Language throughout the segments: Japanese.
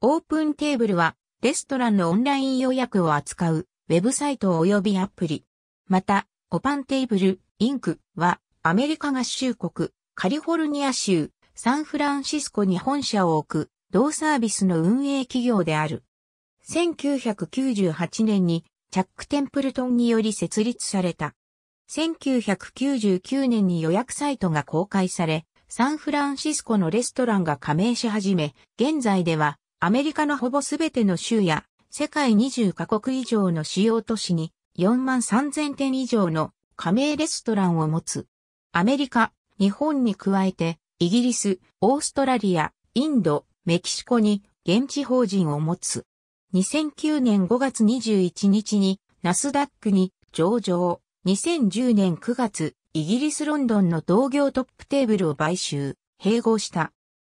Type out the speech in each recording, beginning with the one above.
オープンテーブルは、レストランのオンライン予約を扱う、ウェブサイト及びアプリ。また、オパンテーブル、インクは、アメリカ合衆国、カリフォルニア州、サンフランシスコに本社を置く、同サービスの運営企業である。1998年に、チャック・テンプルトンにより設立された。1999年に予約サイトが公開され、サンフランシスコのレストランが加盟し始め、現在ではアメリカのほぼすべての州や、世界20カ国以上の主要都市に、4万3000店以上の加盟レストランを持つ。アメリカ、日本に加えて、イギリス、オーストラリア、インド、メキシコに現地法人を持つ。2009年5月21日にナスダックに上場。2010年9月、イギリスロンドンの同業トップテーブルを買収、併合した。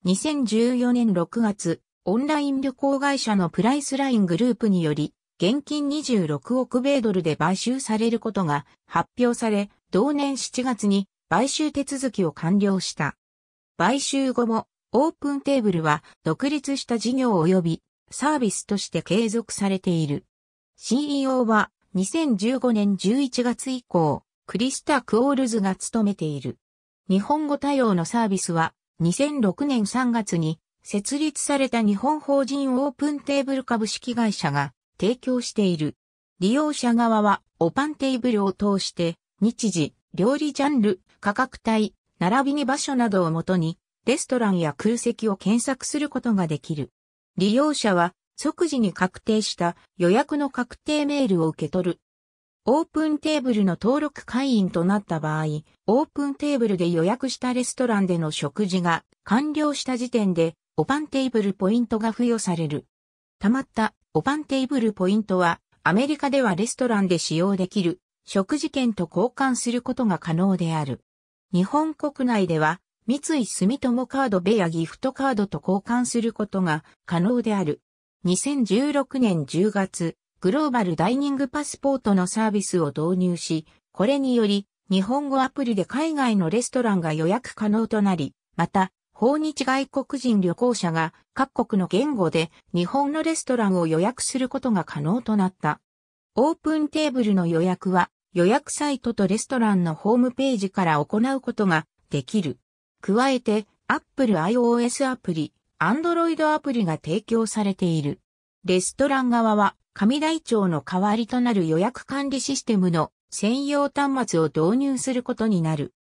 2014年6月、オンライン旅行会社のプライスライングループにより、現金26億米ドルで買収されることが発表され、同年7月に買収手続きを完了した。買収後も、オープンテーブルは独立した事業及びサービスとして継続されている。CEO は2015年11月以降、クリスタ・クオールズが務めている。日本語対応のサービスは2006年3月に設立された日本法人オープンテーブル株式会社が提供している。利用者側はオパンテーブルを通して日時、料理ジャンル、価格帯、並びに場所などをもとにレストランや空席を検索することができる。利用者は即時に確定した予約の確定メールを受け取る。オープンテーブルの登録会員となった場合、オープンテーブルで予約したレストランでの食事が完了した時点でオパンテーブルポイントが付与される。たまったオパンテーブルポイントは、アメリカではレストランで使用できる、食事券と交換することが可能である。日本国内では、三井住友カードベアギフトカードと交換することが可能である。2016年10月、グローバルダイニングパスポートのサービスを導入し、これにより、日本語アプリで海外のレストランが予約可能となり、また、訪日外国人旅行者が各国の言語で日本のレストランを予約することが可能となった。オープンテーブルの予約は予約サイトとレストランのホームページから行うことができる。加えて Apple iOS アプリ、Android アプリが提供されている。レストラン側は上台帳の代わりとなる予約管理システムの専用端末を導入することになる。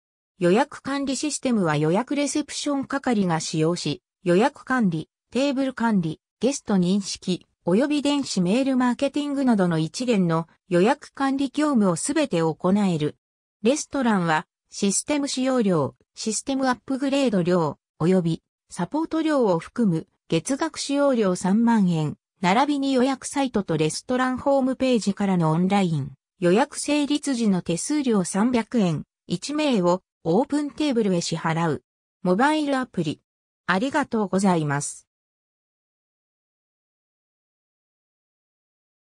予約管理システムは予約レセプション係が使用し、予約管理、テーブル管理、ゲスト認識、及び電子メールマーケティングなどの一連の予約管理業務をすべて行える。レストランはシステム使用料、システムアップグレード料、及びサポート料を含む月額使用料3万円、並びに予約サイトとレストランホームページからのオンライン、予約成立時の手数料300円、1名をオープンテーブルへ支払う。モバイルアプリ。ありがとうございます。